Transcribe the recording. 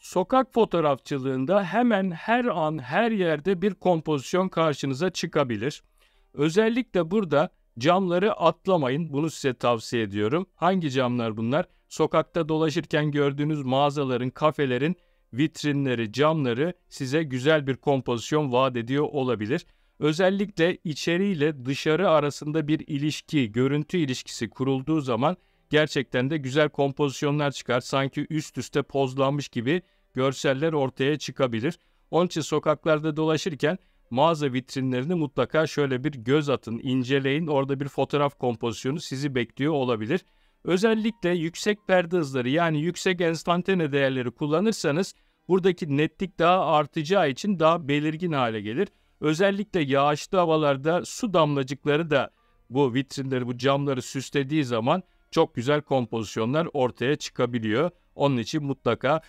Sokak fotoğrafçılığında hemen her an her yerde bir kompozisyon karşınıza çıkabilir. Özellikle burada camları atlamayın. Bunu size tavsiye ediyorum. Hangi camlar bunlar? Sokakta dolaşırken gördüğünüz mağazaların, kafelerin vitrinleri, camları size güzel bir kompozisyon vaat ediyor olabilir. Özellikle içeriyle dışarı arasında bir ilişki, görüntü ilişkisi kurulduğu zaman gerçekten de güzel kompozisyonlar çıkar. Sanki üst üste pozlanmış gibi görseller ortaya çıkabilir. Onun için sokaklarda dolaşırken mağaza vitrinlerini mutlaka şöyle bir göz atın, inceleyin. Orada bir fotoğraf kompozisyonu sizi bekliyor olabilir. Özellikle yüksek perde hızları yani yüksek enstantane değerleri kullanırsanız buradaki netlik daha artacağı için daha belirgin hale gelir. Özellikle yağışlı havalarda su damlacıkları da bu vitrinleri, bu camları süslediği zaman çok güzel kompozisyonlar ortaya çıkabiliyor. Onun için mutlaka